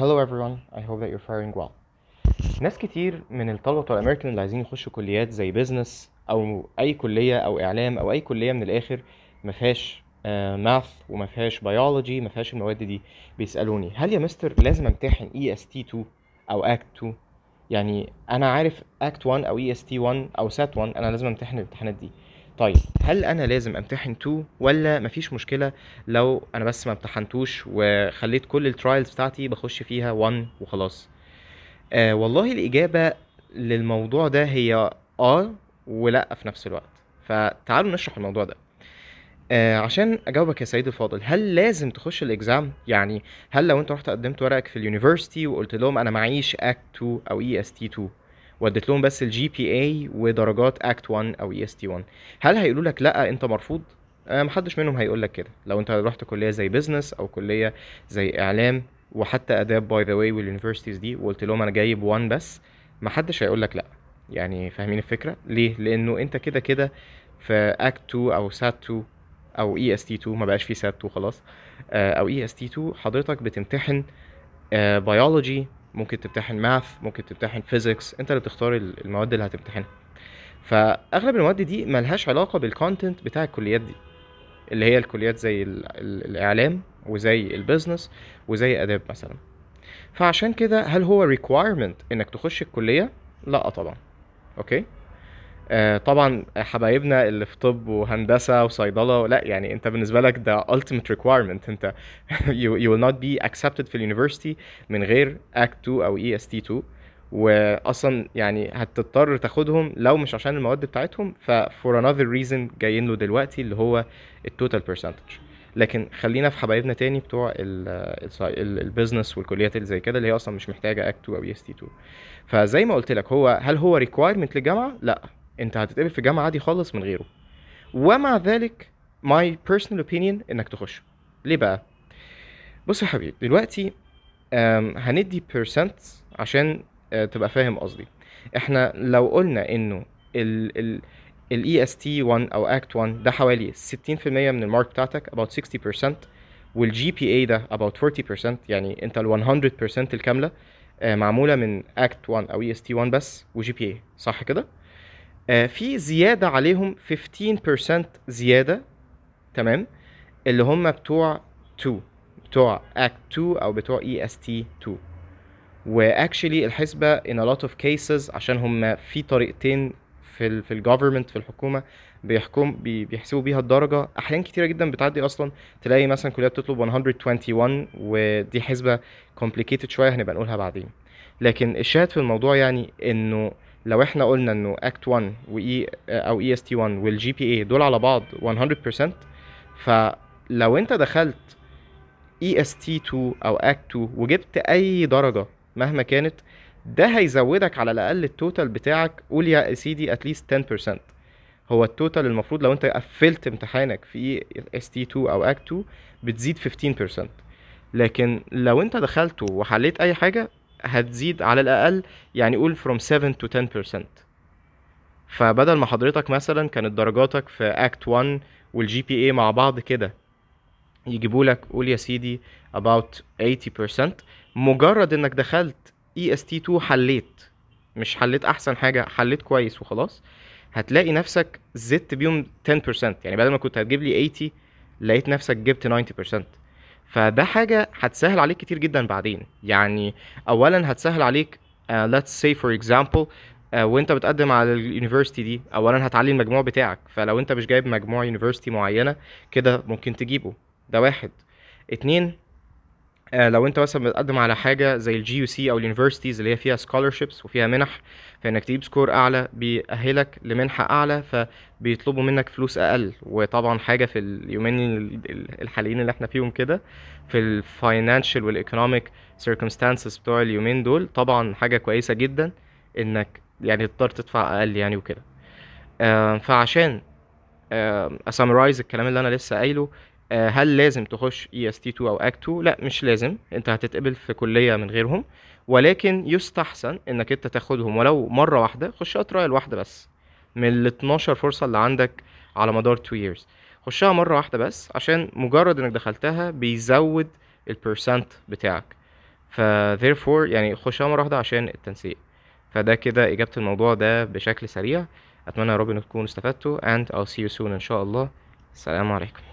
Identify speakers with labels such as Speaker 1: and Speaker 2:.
Speaker 1: Hello everyone, I hope that you're faring well. ناس كتير من الطلبة الأمريكان اللي عايزين يخشوا كليات زي بيزنس أو أي كلية أو إعلام أو أي كلية من الآخر ما فيهاش ماث آه، وما فيهاش بيولوجي ما فيهاش المواد دي بيسألوني هل يا مستر لازم امتحن اي اس تي 2 أو اكت 2 يعني أنا عارف اكت 1 أو اي اس تي 1 أو سات 1 أنا لازم امتحن الامتحانات دي طيب هل انا لازم امتحن 2 ولا مفيش مشكله لو انا بس ما امتحنتوش وخليت كل الترايلز بتاعتي بخش فيها 1 وخلاص آه والله الاجابه للموضوع ده هي اه ولا في نفس الوقت فتعالوا نشرح الموضوع ده آه عشان اجاوبك يا سيد الفاضل هل لازم تخش الاكزام يعني هل لو انت رحت قدمت ورقك في اليونيفرسيتي وقلت لهم انا معيش اكت 2 او اي اس تي 2 واديت لهم بس الجي بي اي ودرجات اكت 1 او اي اس تي 1 هل هيقولوا لك لا انت مرفوض آه، محدش منهم هيقول لك كده لو انت رحت كليه زي بيزنس او كليه زي اعلام وحتى اداب باي ذا واي واليونيفرسيتيز دي وقلت لهم انا جايب 1 بس محدش هيقول لك لا يعني فاهمين الفكره ليه لانه انت كده كده في اكت 2 او سات 2 او اي اس تي 2 ما بقاش في سات 2 خلاص آه، او اي اس تي 2 حضرتك بتمتحن بيولوجي آه، ممكن تمتحن ماث ممكن تمتحن فيزيكس انت اللي بتختار المواد اللي هتمتحنها فاغلب المواد دي ملهاش علاقه بالكونتنت بتاع الكليات دي اللي هي الكليات زي الاعلام وزي البيزنس وزي اداب مثلا فعشان كده هل هو requirement انك تخش الكليه لا طبعا اوكي آه، طبعا حبايبنا اللي في طب وهندسه وصيدله لا يعني انت بالنسبه لك ده ultimate requirement انت you, you will not be accepted في university من غير act 2 او اي اس تي 2 واصلا يعني هتضطر تاخدهم لو مش عشان المواد بتاعتهم ف for another reason جايين له دلوقتي اللي هو التوتال percentage لكن خلينا في حبايبنا تاني بتوع البيزنس والكليات اللي زي كده اللي هي اصلا مش محتاجه اكت 2 او اس تي 2 فزي ما قلت لك هو هل هو ريكوايرمنت للجامعه لا انت هتتقبل في جامعه عادي خالص من غيره ومع ذلك ماي بيرسونال اوبينيون انك تخش ليه بقى بص يا حبيبي دلوقتي هندي بيرسنت عشان آه، تبقى فاهم قصدي احنا لو قلنا انه ال ال ال est 1 او act 1 ده حوالي 60% من المارك بتاعتك about 60% وال GPA ده about 40% يعني انت ال 100% الكامله آه، معموله من act 1 او est 1 بس و GPA صح كده؟ آه، في زياده عليهم 15% زياده تمام اللي هم بتوع 2 بتوع Act 2 او بتوع EST 2 واكشلي الحسبه in a lot of cases عشان هم في طريقتين في ال في الجوفرمنت في الحكومه بيحكم بي بيحسبوا بيها الدرجه احيان كتيره جدا بتعدي اصلا تلاقي مثلا كليه بتطلب 121 ودي حسبه complicated شويه هنبقى نقولها بعدين لكن الشاهد في الموضوع يعني انه لو احنا قلنا انه اكت 1 واي او اي اس تي 1 والجي بي اي دول على بعض 100% فلو انت دخلت اي اس تي 2 او اكت 2 وجبت اي درجه مهما كانت ده هيزودك على الاقل التوتال بتاعك قول يا سيدي اتليست 10% هو التوتال المفروض لو انت قفلت امتحانك في اس تي 2 او اكت 2 بتزيد 15% لكن لو انت دخلته وحليت اي حاجه هتزيد على الاقل يعني قول from 7 to 10% فبدل ما حضرتك مثلا كانت درجاتك في اكت 1 والجي بي اي مع بعض كده يجيبوا لك قول يا سيدي about 80% مجرد انك دخلت اي اس تي 2 حليت مش حليت احسن حاجه حليت كويس وخلاص هتلاقي نفسك زدت بيهم 10% يعني بدل ما كنت هتجيب لي 80 لقيت نفسك جبت 90% فده حاجه هتسهل عليك كتير جدا بعدين يعني اولا هتسهل عليك uh, let's say for example uh, وانت بتقدم على اليونيفرستي دي اولا هتعلي المجموع بتاعك فلو انت مش جايب مجموع يونيفرستي معينه كده ممكن تجيبه ده واحد اتنين آه، لو انت مثلا بتقدم على حاجه زي الجي يو سي او اليونيفرسيتيز اللي هي فيها سكولرشيبس وفيها منح فانك تجيب سكور اعلى بيأهلك لمنحه اعلى فبيطلبوا منك فلوس اقل وطبعا حاجه في اليومين الحاليين اللي احنا فيهم كده في الفاينانشال والايكونوميك سيركمستانسز بتوع اليومين دول طبعا حاجه كويسه جدا انك يعني تضطر تدفع اقل يعني وكده آه، فعشان آه، اسامرايز الكلام اللي انا لسه قايله آه، هل لازم تخش اي اس تي 2 او اك 2 لا مش لازم انت هتتقبل في كليه من غيرهم ولكن يستحسن انك انت تاخدهم ولو مره واحده خشها ترايل واحده بس من ال 12 فرصه اللي عندك على مدار 2 years خشها مره واحده بس عشان مجرد انك دخلتها بيزود البرسنت بتاعك ف therefore يعني خشها مره واحده عشان التنسيق فده كده اجابه الموضوع ده بشكل سريع اتمنى يا رب انكم تكونوا استفدتوا and I'll see you soon ان شاء الله السلام عليكم